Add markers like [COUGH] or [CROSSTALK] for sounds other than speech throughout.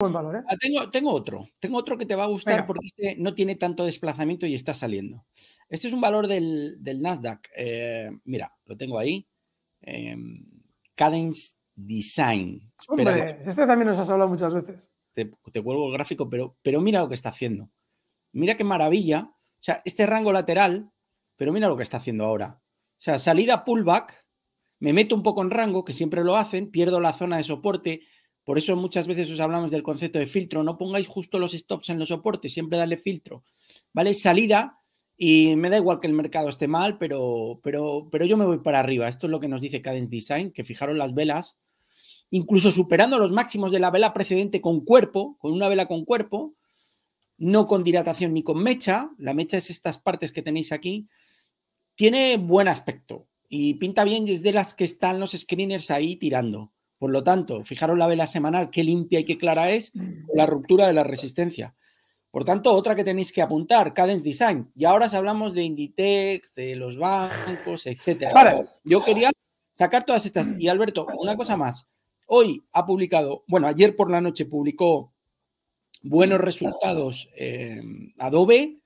¿eh? Ah, tengo, otro, tengo otro que te va a gustar porque este no tiene tanto desplazamiento y está saliendo. Este es un valor del, Nasdaq. Eh, mira, lo tengo ahí. Em, Cadence Design. Hombre, este también nos has hablado muchas veces. Te, vuelvo el gráfico, pero, pero mira lo que está haciendo. Mira qué maravilla. O sea, este rango lateral, pero mira lo que está haciendo ahora. O sea, salida pullback, me meto un poco en rango, que siempre lo hacen, pierdo la zona de soporte, por eso muchas veces os hablamos del concepto de filtro. No pongáis justo los stops en los soportes, siempre darle filtro. ¿Vale? Salida y me da igual que el mercado esté mal, pero, pero, pero yo me voy para arriba. Esto es lo que nos dice Cadence Design, que fijaron las velas, incluso superando los máximos de la vela precedente con cuerpo, con una vela con cuerpo, no con dilatación ni con mecha. La mecha es estas partes que tenéis aquí. Tiene buen aspecto y pinta bien desde es de las que están los screeners ahí tirando. Por lo tanto, fijaros la vela semanal, qué limpia y qué clara es mm. la ruptura de la resistencia. Por tanto, otra que tenéis que apuntar, Cadence Design. Y ahora si hablamos de Inditex, de los bancos, etcétera. yo quería sacar todas estas. Y Alberto, una cosa más. Hoy ha publicado, bueno, ayer por la noche publicó buenos resultados em, Adobe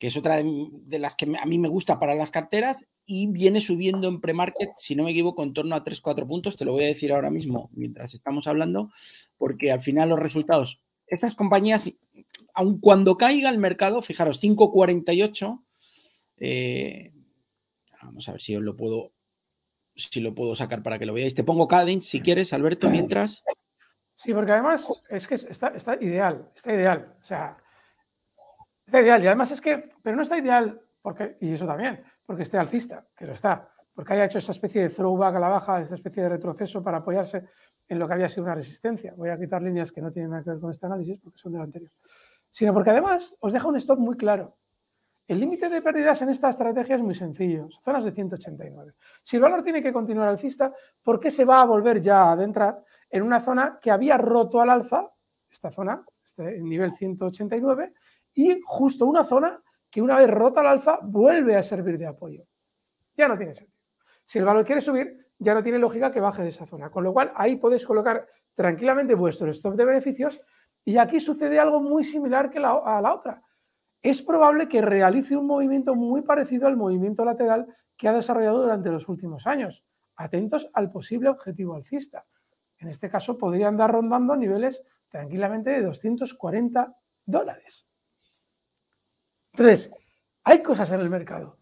que es otra de, las que a mí me gusta para las carteras y viene subiendo en pre-market, si no me equivoco, en torno a 3-4 puntos, te lo voy a decir ahora mismo mientras estamos hablando, porque al final los resultados, estas compañías, aun cuando caiga el mercado, fijaros, 5.48, eh, vamos a ver si lo puedo si lo puedo sacar para que lo veáis. Te pongo Cadence si quieres, Alberto, mientras. Sí, porque además es que está, está ideal, está ideal. O sea, Está ideal. Y además es que, pero no está ideal, porque, y eso también, porque esté alcista, que lo está, porque haya hecho esa especie de throwback a la baja, esa especie de retroceso para apoyarse en lo que había sido una resistencia. Voy a quitar líneas que no tienen nada que ver con este análisis porque son del anterior. Sino porque además os deja un stop muy claro. El límite de pérdidas en esta estrategia es muy sencillo, zonas de 189. Si el valor tiene que continuar alcista, ¿por qué se va a volver ya a adentrar en una zona que había roto al alza, esta zona, este nivel 189, y justo una zona que una vez rota el alfa vuelve a servir de apoyo. Ya no tiene sentido. Si el valor quiere subir, ya no tiene lógica que baje de esa zona. Con lo cual ahí podéis colocar tranquilamente vuestro stop de beneficios y aquí sucede algo muy similar que a la otra. Es probable que realice un movimiento muy parecido al movimiento lateral que ha desarrollado durante los últimos años. Atentos al posible objetivo alcista. En este caso podría andar rondando niveles tranquilamente de 240 dólares. Entonces, hay cosas en el mercado,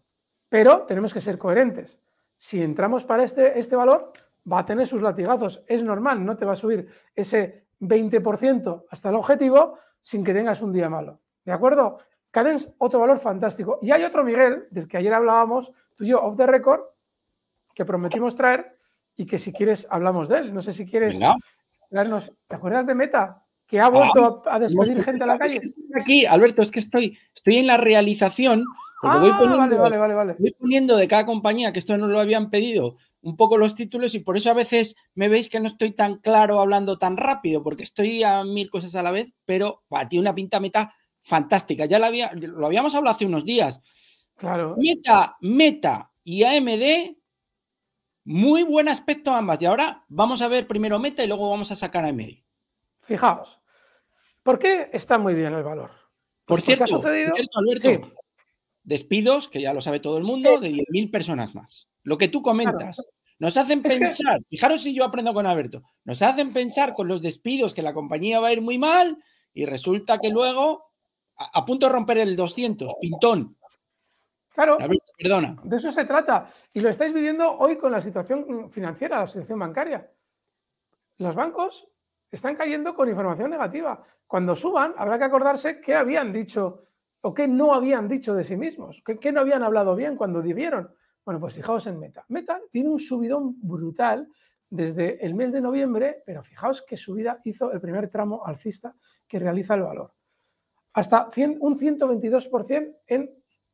pero tenemos que ser coherentes. Si entramos para este, este valor, va a tener sus latigazos. Es normal, no te va a subir ese 20% hasta el objetivo sin que tengas un día malo. ¿De acuerdo? Cadence, otro valor fantástico. Y hay otro Miguel, del que ayer hablábamos, tú y yo, off the record, que prometimos traer y que si quieres hablamos de él. No sé si quieres... darnos... ¿Te acuerdas de Meta? que ha vuelto ah, a, despedir gente a la calle. Aquí, Alberto, es que estoy, estoy en la realización. Porque voy, ah, poniendo, de cada compañía, que esto no lo habían pedido, un poco los títulos y por eso a veces me veis que no estoy tan claro hablando tan rápido, porque estoy a mil cosas a la vez, pero tiene una pinta meta fantástica. Ya lo habíamos hablado hace unos días. Meta, meta y AMD, muy buen aspecto ambas. Y ahora vamos a ver primero meta y luego vamos a sacar a AMD. Fijaos, ¿por qué está muy bien el valor? Pues por cierto, ha sucedido... Alberto, despidos, que ya lo sabe todo el mundo, de 10.000 personas más. Lo que tú comentas. Nos hacen pensar, fijaros si yo aprendo con Alberto, nos hacen pensar con los despidos que la compañía va a ir muy mal y resulta que luego, a, punto de romper el 200, pintón. Claro, perdona. de eso se trata. Y lo estáis viviendo hoy con la situación financiera, la situación bancaria. Los bancos están cayendo con información negativa. Cuando suban, habrá que acordarse qué habían dicho o qué no habían dicho de sí mismos, qué, no habían hablado bien cuando vivieron. Bueno, pues fijaos en Meta. Meta tiene un subidón brutal desde el mes de noviembre, pero fijaos qué subida hizo el primer tramo alcista que realiza el valor. Hasta un 122% en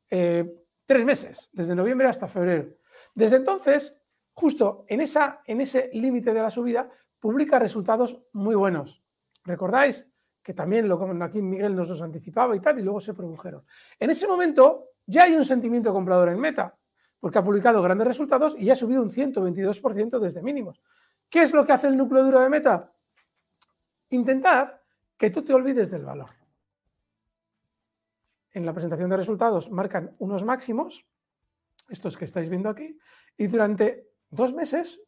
eh, tres meses, desde noviembre hasta febrero. Desde entonces, justo en, esa, en ese límite de la subida, publica resultados muy buenos. ¿Recordáis? Que también lo aquí Miguel nos los anticipaba y tal, y luego se produjeron. En ese momento ya hay un sentimiento comprador en Meta, porque ha publicado grandes resultados y ya ha subido un 122% desde mínimos. ¿Qué es lo que hace el núcleo duro de Meta? Intentar que tú te olvides del valor. En la presentación de resultados marcan unos máximos, estos que estáis viendo aquí, y durante dos meses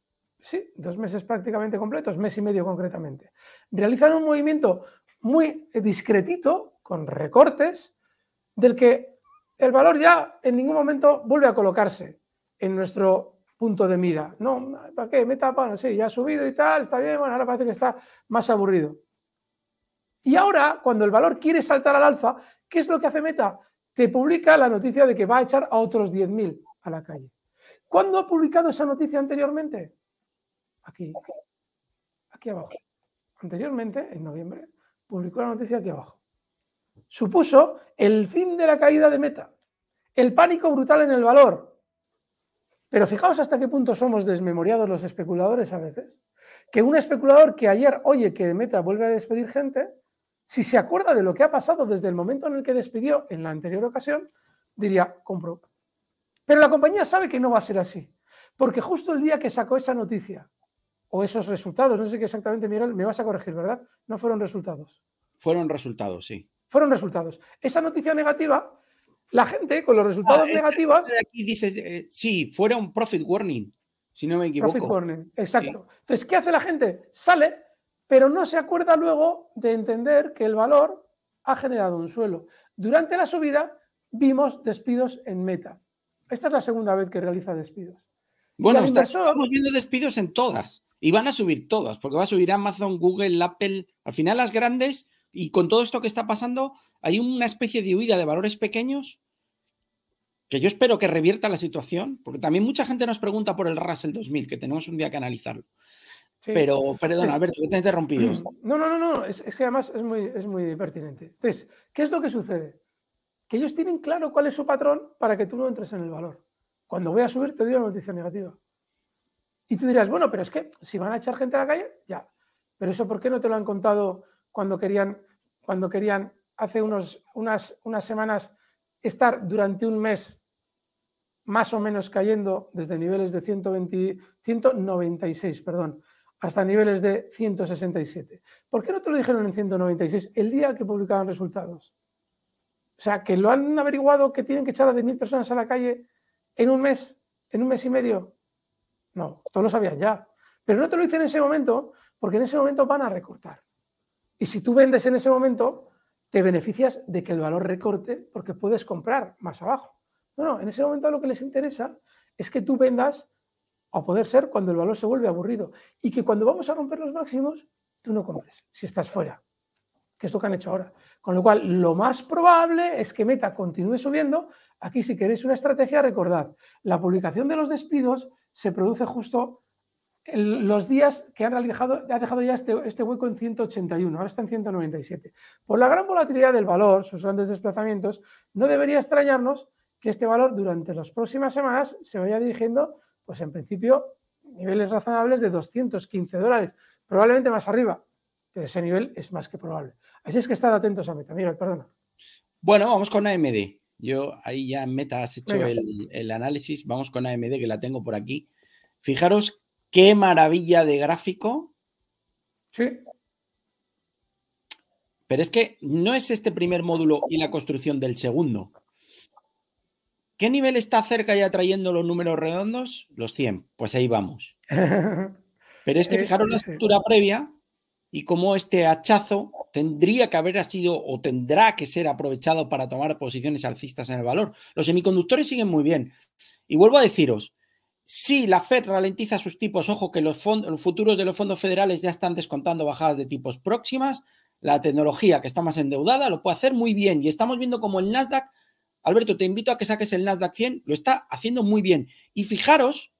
sí, dos meses prácticamente completos, mes y medio concretamente. Realizan un movimiento muy discretito, con recortes, del que el valor ya en ningún momento vuelve a colocarse en nuestro punto de mira. No, ¿para qué? Meta, bueno, sí, ya ha subido y tal, está bien, bueno, ahora parece que está más aburrido. Y ahora, cuando el valor quiere saltar al alza, ¿qué es lo que hace Meta? Te publica la noticia de que va a echar a otros 10.000 a la calle. ¿Cuándo ha publicado esa noticia anteriormente? aquí, aquí abajo. Anteriormente, en noviembre, publicó la noticia aquí abajo. Supuso el fin de la caída de Meta, el pánico brutal en el valor. Pero fijaos hasta qué punto somos desmemoriados los especuladores a veces. Que un especulador que ayer oye que Meta vuelve a despedir gente, si se acuerda de lo que ha pasado desde el momento en el que despidió en la anterior ocasión, diría, compro. Pero la compañía sabe que no va a ser así, porque justo el día que sacó esa noticia, o esos resultados, no sé qué exactamente, Miguel, me vas a corregir, ¿verdad? No fueron resultados. Fueron resultados, sí. Fueron resultados. Esa noticia negativa, la gente con los resultados ah, negativos. aquí dices, eh, sí, fuera un profit warning, si no me equivoco. Profit warning, exacto. Entonces, ¿qué hace la gente? Sale, pero no se acuerda luego de entender que el valor ha generado un suelo. Durante la subida vimos despidos en meta. Esta es la segunda vez que realiza despidos. Bueno, estamos viendo despidos en todas. Y van a subir todas, porque va a subir Amazon, Google, Apple, al final las grandes, y con todo esto que está pasando, hay una especie de huida de valores pequeños que yo espero que revierta la situación, porque también mucha gente nos pregunta por el Russell 2000, que tenemos un día que analizarlo. Pero, perdón, a ver, te he interrumpido. [CLEARS THROAT] No, no, no, no, es, que además es muy, es muy pertinente. Entonces, ¿qué es lo que sucede? Que ellos tienen claro cuál es su patrón para que tú no entres en el valor. Cuando voy a subir, te doy una noticia negativa. Y tú dirás, bueno, pero es que si van a echar gente a la calle, ya. Pero eso, ¿por qué no te lo han contado cuando querían, cuando querían hace unos, unas, unas semanas estar durante un mes más o menos cayendo desde niveles de 196 perdón, hasta niveles de 167. ¿Por qué no te lo dijeron en 196 el día que publicaban resultados? O sea, que lo han averiguado que tienen que echar a 10.000 personas a la calle en un mes, en un mes y medio. No, todos lo sabían ya. Pero no te lo hice en ese momento porque en ese momento van a recortar. Y si tú vendes en ese momento, te beneficias de que el valor recorte porque puedes comprar más abajo. No, no, en ese momento lo que les interesa es que tú vendas a poder ser cuando el valor se vuelve aburrido y que cuando vamos a romper los máximos, tú no compres si estás fuera, que es lo que han hecho ahora. Con lo cual, lo más probable es que Meta continúe subiendo. Aquí, si queréis una estrategia, recordad, la publicación de los despidos se produce justo en los días que han realizado ha dejado ya este, este hueco en 181, ahora está en 197. Por la gran volatilidad del valor, sus grandes desplazamientos, no debería extrañarnos que este valor durante las próximas semanas se vaya dirigiendo, pues en principio, niveles razonables de 215 dólares, probablemente más arriba, pero ese nivel es más que probable. Así es que estad atentos a mí, Miguel, perdona. Bueno, vamos con AMD. Yo ahí ya en meta has hecho el, análisis. Vamos con AMD, que la tengo por aquí. Fijaros qué maravilla de gráfico. Sí. Pero es que no es este primer módulo y la construcción del segundo. ¿Qué nivel está cerca ya trayendo los números redondos? Los 100. Pues ahí vamos. [LAUGHS] Pero es que fijaros la estructura previa y cómo este hachazo tendría que haber sido o tendrá que ser aprovechado para tomar posiciones alcistas en el valor. Los semiconductores siguen muy bien. Y vuelvo a deciros, si la Fed ralentiza sus tipos, ojo que los, los futuros de los fondos federales ya están descontando bajadas de tipos próximas, la tecnología que está más endeudada lo puede hacer muy bien. Y estamos viendo como el Nasdaq, Alberto, te invito a que saques el Nasdaq 100, lo está haciendo muy bien. Y fijaros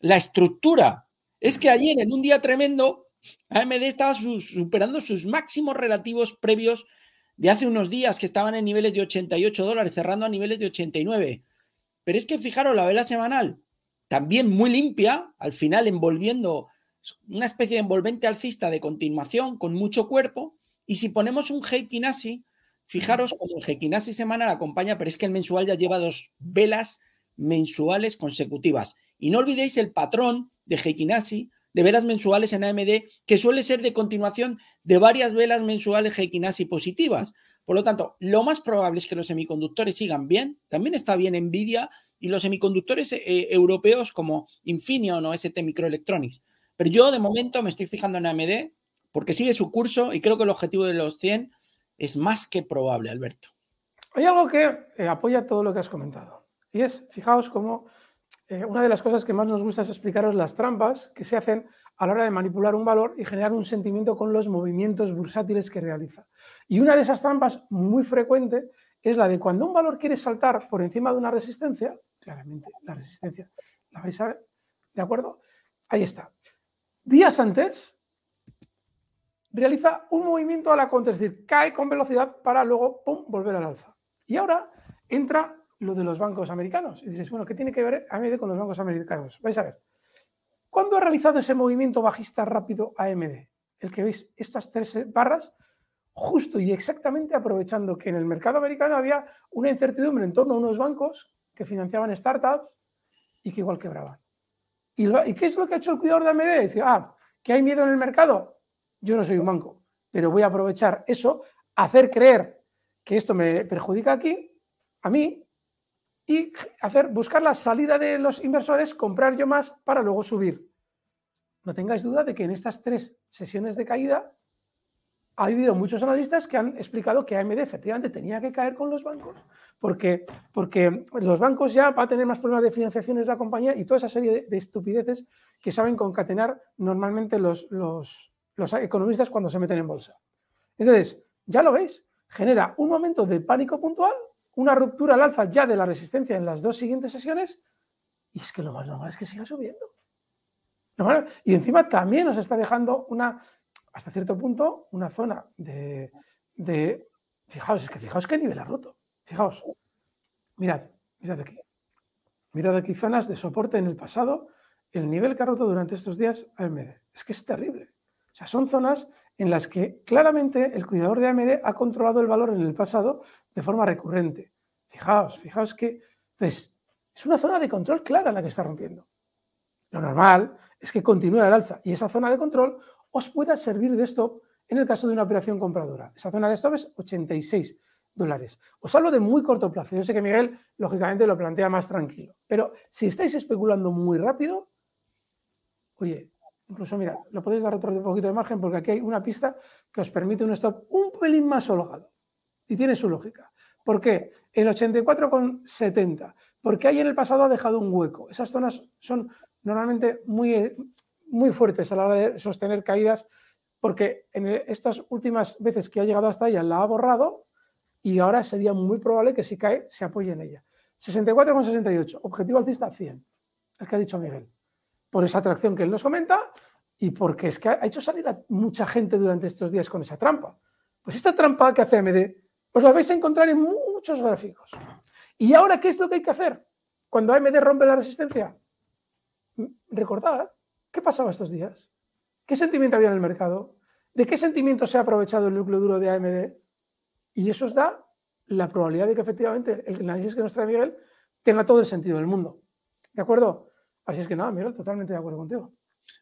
la estructura. Es que ayer en un día tremendo AMD estaba superando sus máximos relativos previos de hace unos días que estaban en niveles de 88 dólares, cerrando a niveles de 89. Pero es que fijaros, la vela semanal, también muy limpia, al final envolviendo una especie de envolvente alcista de continuación con mucho cuerpo. Y si ponemos un Heikinasi, fijaros como el Heikinasi semanal acompaña, pero es que el mensual ya lleva dos velas mensuales consecutivas. Y no olvidéis el patrón de Heikinasi de velas mensuales en AMD, que suele ser de continuación de varias velas mensuales y positivas. Por lo tanto, lo más probable es que los semiconductores sigan bien. También está bien Nvidia y los semiconductores eh, eh, europeos como Infineon o ST Microelectronics. Pero yo de momento me estoy fijando en AMD porque sigue su curso y creo que el objetivo de los 100 es más que probable, Alberto. Hay algo que eh, apoya todo lo que has comentado. Y es, fijaos cómo eh, una de las cosas que más nos gusta es explicaros las trampas que se hacen a la hora de manipular un valor y generar un sentimiento con los movimientos bursátiles que realiza. Y una de esas trampas muy frecuente es la de cuando un valor quiere saltar por encima de una resistencia, claramente la resistencia la vais a ver, ¿de acuerdo? Ahí está. Días antes realiza un movimiento a la contra, es decir, cae con velocidad para luego, pum, volver al alza. Y ahora entra lo de los bancos americanos. Y dices, bueno, ¿qué tiene que ver AMD con los bancos americanos? Vais a ver. ¿Cuándo ha realizado ese movimiento bajista rápido AMD? El que veis estas tres barras, justo y exactamente aprovechando que en el mercado americano había una incertidumbre en torno a unos bancos que financiaban startups y que igual quebraban. ¿Y, ¿y qué es lo que ha hecho el cuidador de AMD? Dice, ah, que hay miedo en el mercado. Yo no soy un banco, pero voy a aprovechar eso, hacer creer que esto me perjudica aquí, a mí, y hacer, buscar la salida de los inversores, comprar yo más para luego subir. No tengáis duda de que en estas tres sesiones de caída ha habido muchos analistas que han explicado que AMD efectivamente tenía que caer con los bancos, porque, porque los bancos ya van a tener más problemas de financiación de la compañía y toda esa serie de, estupideces que saben concatenar normalmente los, los economistas cuando se meten en bolsa. Entonces, ya lo veis, genera un momento de pánico puntual una ruptura al alza ya de la resistencia en las dos siguientes sesiones, y es que lo más normal es que siga subiendo. Y encima también nos está dejando una, hasta cierto punto, una zona de, de fijaos, es que fijaos qué nivel ha roto. Fijaos, mirad, mirad aquí. Mirad aquí zonas de soporte en el pasado, el nivel que ha roto durante estos días Es que es terrible. O sea, son zonas en las que claramente el cuidador de AMD ha controlado el valor en el pasado de forma recurrente. Fijaos, fijaos que entonces, es una zona de control clara la que está rompiendo. Lo normal es que continúe el alza y esa zona de control os pueda servir de stop en el caso de una operación compradora. Esa zona de stop es 86 dólares. Os hablo de muy corto plazo. Yo sé que Miguel, lógicamente, lo plantea más tranquilo. Pero si estáis especulando muy rápido, oye, Incluso, mira, lo podéis dar otro poquito de margen porque aquí hay una pista que os permite un stop un pelín más holgado. Y tiene su lógica. ¿Por qué? El 84,70. Porque ahí en el pasado ha dejado un hueco. Esas zonas son normalmente muy, muy fuertes a la hora de sostener caídas porque en estas últimas veces que ha llegado hasta ella la ha borrado y ahora sería muy probable que si cae se apoye en ella. 64,68. Objetivo alcista 100. El que ha dicho Miguel por esa atracción que él nos comenta y porque es que ha hecho salir a mucha gente durante estos días con esa trampa. Pues esta trampa que hace AMD os la vais a encontrar en muchos gráficos. ¿Y ahora qué es lo que hay que hacer? Cuando AMD rompe la resistencia, mm, recordad qué pasaba estos días, qué sentimiento había en el mercado, de qué sentimiento se ha aprovechado el núcleo duro de AMD. Y eso os da la probabilidad de que efectivamente el análisis que nos trae Miguel tenga todo el sentido del mundo. ¿De acuerdo? Así es que nada, Miguel, totalmente de acuerdo contigo.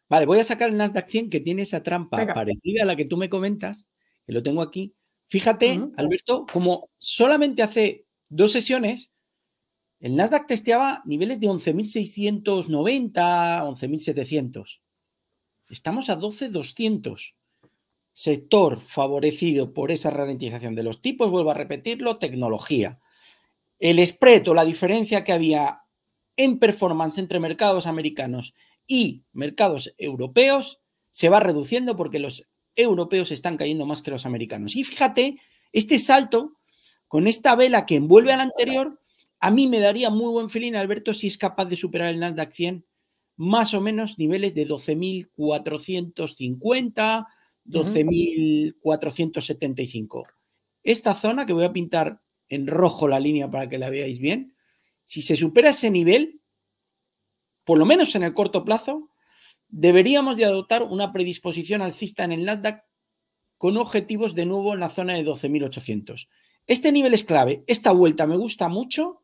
Vale, voy a sacar el Nasdaq 100 que tiene esa trampa parecida a la que tú me comentas, que lo tengo aquí. Fíjate, Alberto, como solamente hace dos sesiones, el Nasdaq testeaba niveles de 11.690, 11.700. Estamos a 12.200. Sector favorecido por esa ralentización de los tipos, vuelvo a repetirlo, tecnología. El spread la diferencia que había en performance entre mercados americanos y mercados europeos se va reduciendo porque los europeos están cayendo más que los americanos. Y fíjate, este salto con esta vela que envuelve a la anterior, a mí me daría muy buen feeling, Alberto, si es capaz de superar el Nasdaq 100, más o menos niveles de 12.450, 12.475. Esta zona que voy a pintar en rojo la línea para que la veáis bien, si se supera ese nivel, por lo menos en el corto plazo, deberíamos de adoptar una predisposición alcista en el Nasdaq con objetivos de nuevo en la zona de 12.800. Este nivel es clave. Esta vuelta me gusta mucho.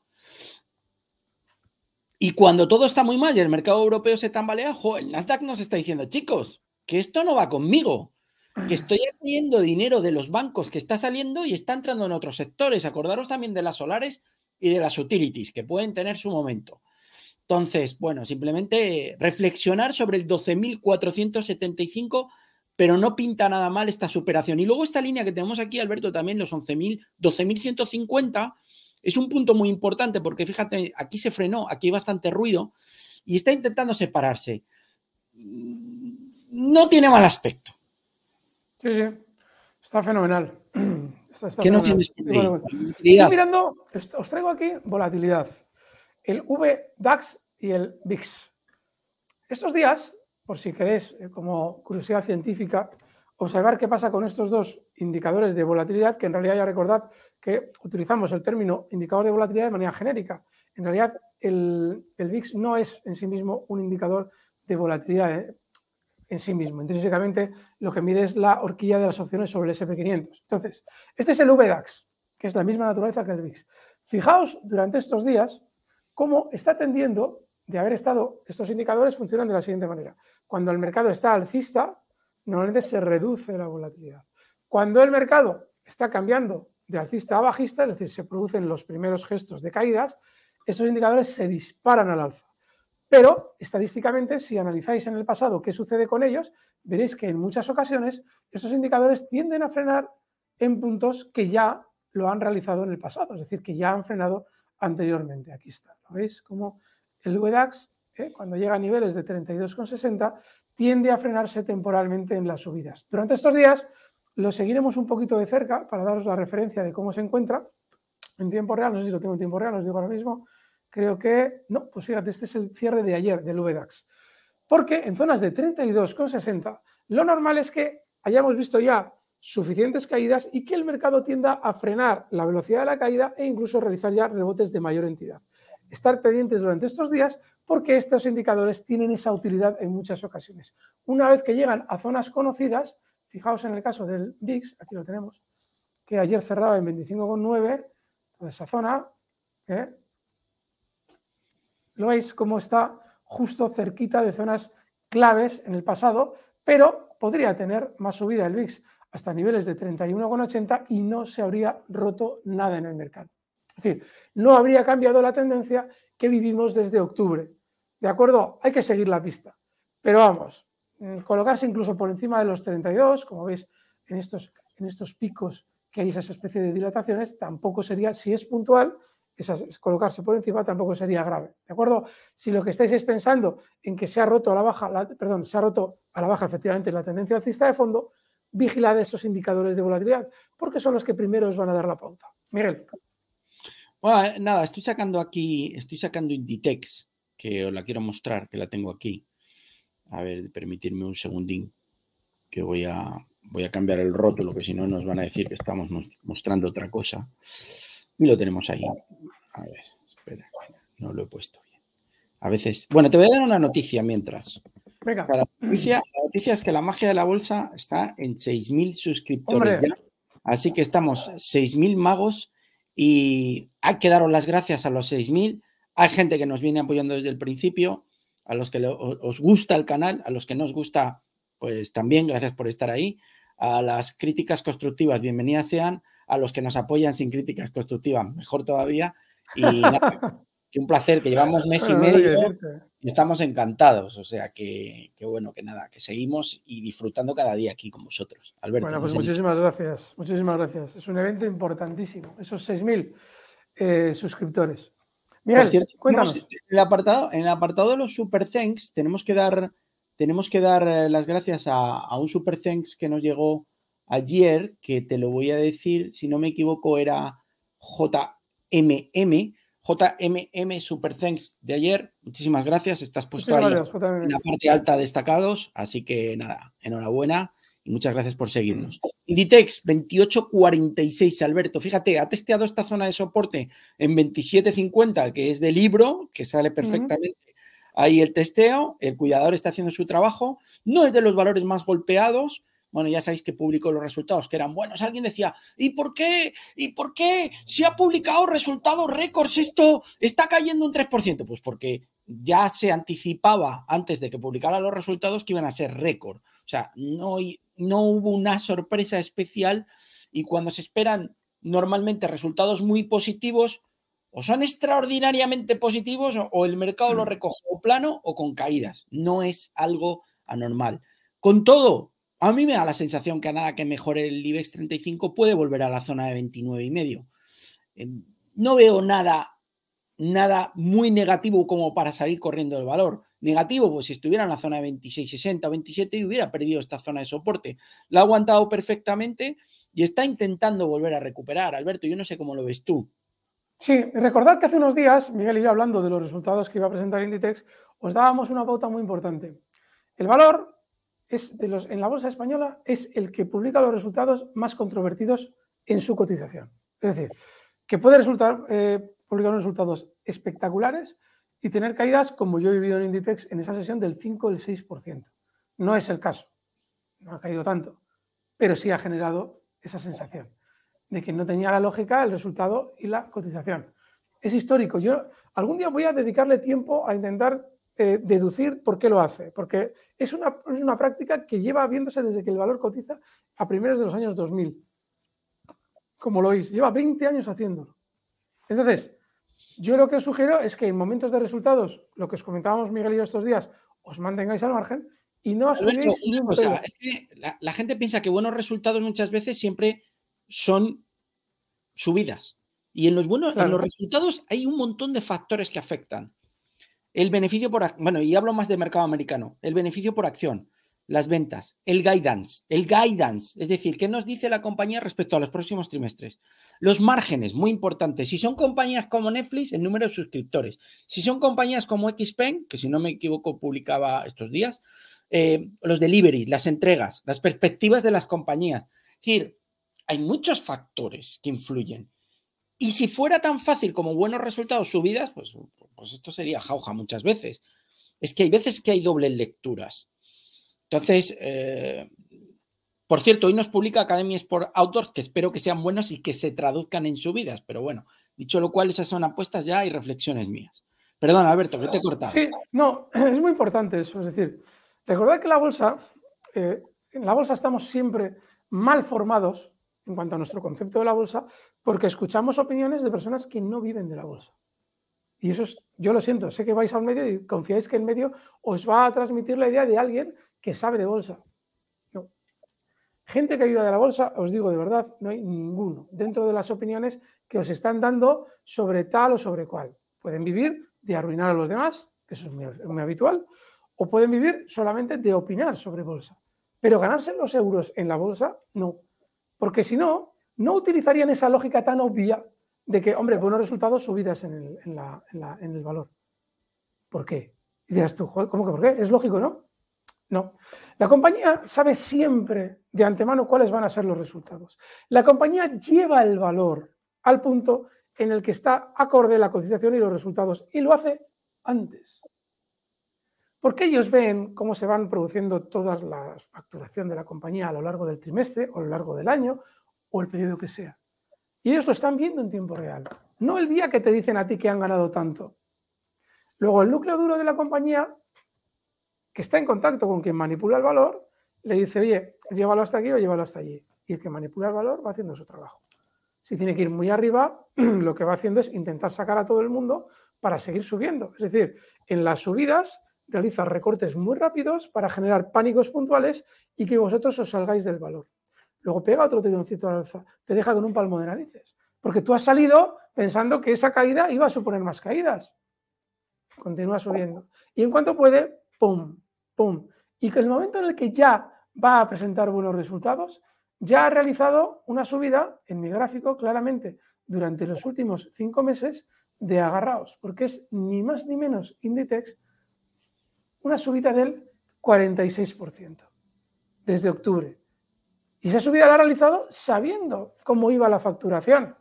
Y cuando todo está muy mal y el mercado europeo se tambalea, el Nasdaq nos está diciendo, chicos, que esto no va conmigo, que ah. estoy haciendo dinero de los bancos que está saliendo y está entrando en otros sectores. Acordaros también de las solares y de las utilities, que pueden tener su momento. Entonces, bueno, simplemente reflexionar sobre el 12.475, pero no pinta nada mal esta superación. Y luego esta línea que tenemos aquí, Alberto, también los 11.000, 12.150, es un punto muy importante porque fíjate, aquí se frenó, aquí hay bastante ruido y está intentando separarse. Mm, no tiene mal aspecto. Sí, sí, está fenomenal. Está, mirando, os traigo aquí volatilidad, el VDAX y el VIX. Estos días, por si queréis, eh, como curiosidad científica, observar qué pasa con estos dos indicadores de volatilidad, que en realidad ya recordad que utilizamos el término indicador de volatilidad de manera genérica. En realidad, el, VIX no es en sí mismo un indicador de volatilidad. Eh en sí mismo. Intrínsecamente lo que mide es la horquilla de las opciones sobre el SP500. Entonces, este es el VDAX, que es la misma naturaleza que el VIX. Fijaos durante estos días cómo está tendiendo de haber estado, estos indicadores funcionan de la siguiente manera. Cuando el mercado está alcista, normalmente se reduce la volatilidad. Cuando el mercado está cambiando de alcista a bajista, es decir, se producen los primeros gestos de caídas, estos indicadores se disparan al alza. Pero estadísticamente, si analizáis en el pasado qué sucede con ellos, veréis que en muchas ocasiones estos indicadores tienden a frenar en puntos que ya lo han realizado en el pasado, es decir, que ya han frenado anteriormente. Aquí está, ¿lo veis? Como el VDAX, ¿eh? cuando llega a niveles de 32,60, tiende a frenarse temporalmente en las subidas. Durante estos días lo seguiremos un poquito de cerca para daros la referencia de cómo se encuentra en tiempo real, no sé si lo tengo en tiempo real, os digo ahora mismo, creo que, no, pues fíjate, este es el cierre de ayer del VDAX. Porque en zonas de 32,60 lo normal es que hayamos visto ya suficientes caídas y que el mercado tienda a frenar la velocidad de la caída e incluso realizar ya rebotes de mayor entidad. Estar pendientes durante estos días porque estos indicadores tienen esa utilidad en muchas ocasiones. Una vez que llegan a zonas conocidas, fijaos en el caso del VIX, aquí lo tenemos, que ayer cerraba en 25,9, toda esa zona, ¿eh? Lo veis como está justo cerquita de zonas claves en el pasado, pero podría tener más subida el Bix hasta niveles de 31,80 y no se habría roto nada en el mercado. Es decir, no habría cambiado la tendencia que vivimos desde octubre. ¿De acuerdo? Hay que seguir la pista. Pero vamos, mm, colocarse incluso por encima de los 32, como veis en estos, en estos picos que hay esa especie de dilataciones, tampoco sería, si es puntual, colocarse por encima tampoco sería grave. ¿De acuerdo? Si lo que estáis es pensando en que se ha roto a la baja, perdón, se ha roto a la baja efectivamente la tendencia alcista de fondo, vigilad esos indicadores de volatilidad, porque son los que primero os van a dar la pauta. Miguel. Bueno, eh, nada, estoy sacando aquí, estoy sacando Inditex, que os la quiero mostrar, que la tengo aquí. A ver, permitirme un segundín, que voy a, voy a cambiar el rótulo, que si no nos van a decir que estamos mostrando otra cosa. Y lo tenemos ahí. A ver, espera, no lo he puesto bien. A veces. Bueno, te voy a dar una noticia mientras. Venga. La noticia, es que la magia de la bolsa está en 6.000 suscriptores ya. Así que estamos 6.000 magos y hay que daros las gracias a los 6.000. Hay gente que nos viene apoyando desde el principio, a los que os gusta el canal, a los que no os gusta, pues también gracias por estar ahí. A las críticas constructivas, bienvenidas sean a los que nos apoyan sin críticas constructivas, mejor todavía. Y nada, que un placer, que llevamos mes y medio y estamos encantados. O sea que, bueno, que nada, que seguimos y disfrutando cada día aquí con vosotros. Alberto, bueno, pues muchísimas gracias, muchísimas gracias. Es un evento importantísimo, esos 6.000 eh, suscriptores. Miguel, cuéntanos. En el, apartado, en el apartado de los super thanks tenemos que dar, tenemos que dar eh, las gracias a, a un super thanks que nos llegó ayer, que te lo voy a decir, si no me equivoco, era JMM, JMM Super Thanks de ayer. Muchísimas gracias, estás puesto en la parte alta destacados, así que nada, enhorabuena y muchas gracias por seguirnos. Inditex 2846, Alberto, fíjate, ha testeado esta zona de soporte en 2750, que es de libro, que sale perfectamente. Ahí el testeo, el cuidador está haciendo su trabajo, no es de los valores más golpeados, bueno, ya sabéis que publicó los resultados, que eran buenos. Alguien decía, ¿y por qué? ¿Y por qué se ha publicado resultados récords? Esto está cayendo un 3%. Pues porque ya se anticipaba antes de que publicara los resultados que iban a ser récord. O sea, no, no hubo una sorpresa especial y cuando se esperan normalmente resultados muy positivos, o son extraordinariamente positivos o, el mercado lo mm. recoge plano o con caídas. No es algo anormal. Con todo, a mí me da la sensación que a nada que mejore el IBEX 35 puede volver a la zona de 29 y medio. Em, no veo nada, nada muy negativo como para salir corriendo el valor. Negativo, pues si estuviera en la zona de 26,60 o 27 y hubiera perdido esta zona de soporte. La ha aguantado perfectamente y está intentando volver a recuperar. Alberto, yo no sé cómo lo ves tú. Sí, recordad que hace unos días, Miguel y yo hablando de los resultados que iba a presentar Inditex, os dábamos una pauta muy importante. El valor es de los, en la bolsa española es el que publica los resultados más controvertidos en su cotización. Es decir, que puede resultar, eh, publicar resultados espectaculares y tener caídas, como yo he vivido en Inditex, en esa sesión del 5 o el 6%. No es el caso, no ha caído tanto, pero sí ha generado esa sensación de que no tenía la lógica el resultado y la cotización. Es histórico. Yo algún día voy a dedicarle tiempo a intentar eh, deducir por qué lo hace, porque es una, práctica que lleva viéndose desde que el valor cotiza a primeros de los años 2000, como lo oís, lleva 20 años haciéndolo. Entonces, yo lo que os sugiero es que en momentos de resultados, lo que os comentábamos Miguel y yo estos días, os mantengáis al margen y no os subís es que la, gente piensa que buenos resultados muchas veces siempre son subidas. Y en los buenos, en los resultados hay un montón de factores que afectan. El beneficio por bueno, y hablo más de mercado americano, el beneficio por acción, las ventas, el guidance, el guidance, es decir, qué nos dice la compañía respecto a los próximos trimestres. Los márgenes, muy importantes. Si son compañías como Netflix, el número de suscriptores. Si son compañías como XPeng, que si no me equivoco publicaba estos días, eh, los deliveries, las entregas, las perspectivas de las compañías. Es decir, hay muchos factores que influyen. Y si fuera tan fácil como buenos resultados, subidas, pues, pues esto sería jauja muchas veces. Es que hay veces que hay dobles lecturas. Entonces, eh, por cierto, hoy nos publica Academies por Outdoors, que espero que sean buenos y que se traduzcan en subidas, pero bueno, dicho lo cual, esas son apuestas ya y reflexiones mías. Perdón, Alberto, que te he cortado. Sí, no, [CLEARS THROAT] es muy importante eso. Es decir, recordad que la bolsa, eh, en la bolsa estamos siempre mal formados en cuanto a nuestro concepto de la bolsa, porque escuchamos opiniones de personas que no viven de la bolsa. Y eso es, yo lo siento, sé que vais a un medio y confiáis que el medio os va a transmitir la idea de alguien que sabe de bolsa. No. Gente que ayuda de la bolsa, os digo de verdad, no hay ninguno dentro de las opiniones que os están dando sobre tal o sobre cual. Pueden vivir de arruinar a los demás, que eso es muy, muy habitual, o pueden vivir solamente de opinar sobre bolsa. Pero ganarse los euros en la bolsa, no. Porque si no, no utilizarían esa lógica tan obvia de que, hombre, buenos resultados, subidas en el, valor. ¿Por qué? Y dirás tú, ¿cómo que por qué? Es lógico, ¿no? No. La compañía sabe siempre de antemano cuáles van a ser los resultados. La compañía lleva el valor al punto en el que está acorde la cotización y los resultados y lo hace antes. Porque ellos ven cómo se van produciendo todas las facturación de la compañía a lo largo del trimestre o a lo largo del año o el periodo que sea. Y ellos lo están viendo en tiempo real. No el día que te dicen a ti que han ganado tanto. Luego el núcleo duro de la compañía, que está en contacto con quien manipula el valor, le dice, oye, llévalo hasta aquí o llévalo hasta allí. Y el que manipula el valor va haciendo su trabajo. Si tiene que ir muy arriba, [CLEARS THROAT] lo que va haciendo es intentar sacar a todo el mundo para seguir subiendo. Es decir, en las subidas realiza recortes muy rápidos para generar pánicos puntuales y que vosotros os salgáis del valor. Luego pega otro tironcito al alza, te deja con un palmo de narices. Porque tú has salido pensando que esa caída iba a suponer más caídas. Continúa subiendo. Y en cuanto puede, pum, pum. Y que el momento en el que ya va a presentar buenos resultados, ya ha realizado una subida en mi gráfico claramente durante los últimos cinco meses de agarraos, porque es ni más ni menos Inditex una subida del 46% desde octubre. Y se ha la ha realizado sabiendo cómo iba la facturación.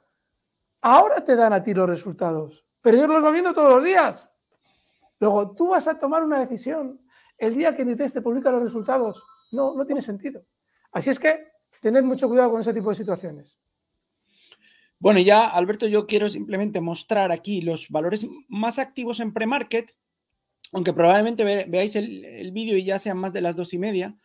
Ahora te dan a ti los resultados, pero ellos los van viendo todos los días. Luego, tú vas a tomar una decisión el día que Inditex te publica los resultados. No, no tiene sentido. Así es que tened mucho cuidado con ese tipo de situaciones. Bueno, ya, Alberto, yo quiero simplemente mostrar aquí los valores más activos en pre-market, aunque probablemente veáis el, el vídeo y ya sean más de las dos y media.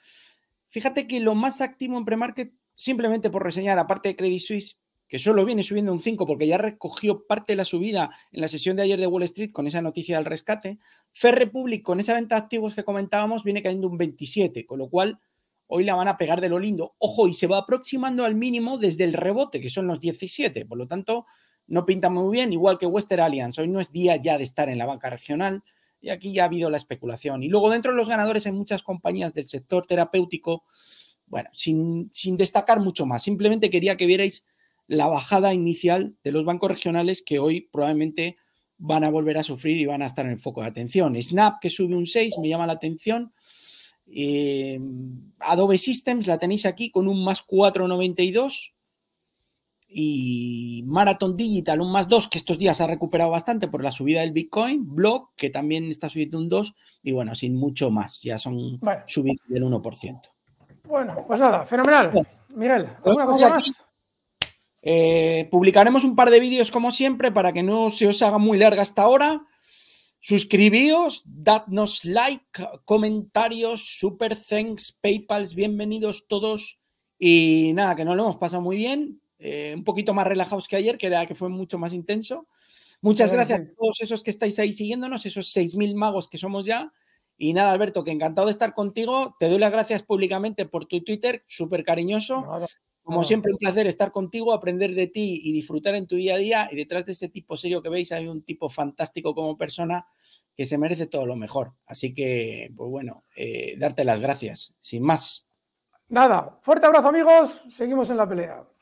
Fíjate que lo más activo en premarket, simplemente por reseñar, aparte de Credit Suisse, que solo viene subiendo un 5 porque ya recogió parte de la subida en la sesión de ayer de Wall Street con esa noticia del rescate. Fer Republic, con esa venta de activos que comentábamos, viene cayendo un 27, con lo cual hoy la van a pegar de lo lindo. Ojo, y se va aproximando al mínimo desde el rebote, que son los 17. Por lo tanto, no pinta muy bien, igual que Western Alliance. Hoy no es día ya de estar en la banca regional. Y aquí ya ha habido la especulación. Y luego dentro de los ganadores hay muchas compañías del sector terapéutico, bueno, sin, destacar mucho más. Simplemente quería que vierais la bajada inicial de los bancos regionales que hoy probablemente van a volver a sufrir y van a estar en el foco de atención. Snap, que sube un 6, me llama la atención. Eh, Adobe Systems, la tenéis aquí con un más 4,92 y Marathon Digital, un más 2, que estos días ha recuperado bastante por la subida del Bitcoin, Block, que también está subiendo un 2, y bueno, sin mucho más, ya son subidos del 1%. Bueno, pues nada, fenomenal. Miguel, pues ¿alguna cosa más? Eh, publicaremos un par de vídeos como siempre para que no se os haga muy larga hasta ahora. Suscribíos, dadnos like, comentarios, super thanks, PayPal bienvenidos todos. Y nada, que nos lo hemos pasado muy bien eh, un poquito más relajados que ayer, que era que fue mucho más intenso. Muchas gracias a todos esos que estáis ahí siguiéndonos, esos 6.000 magos que somos ya. Y nada, Alberto, que encantado de estar contigo. Te doy las gracias públicamente por tu Twitter, súper cariñoso. Como siempre, un placer estar contigo, aprender de ti y disfrutar en tu día a día. Y detrás de ese tipo serio que veis hay un tipo fantástico como persona que se merece todo lo mejor. Así que, pues bueno, eh, darte las gracias, sin más. Nada, fuerte abrazo amigos, seguimos en la pelea.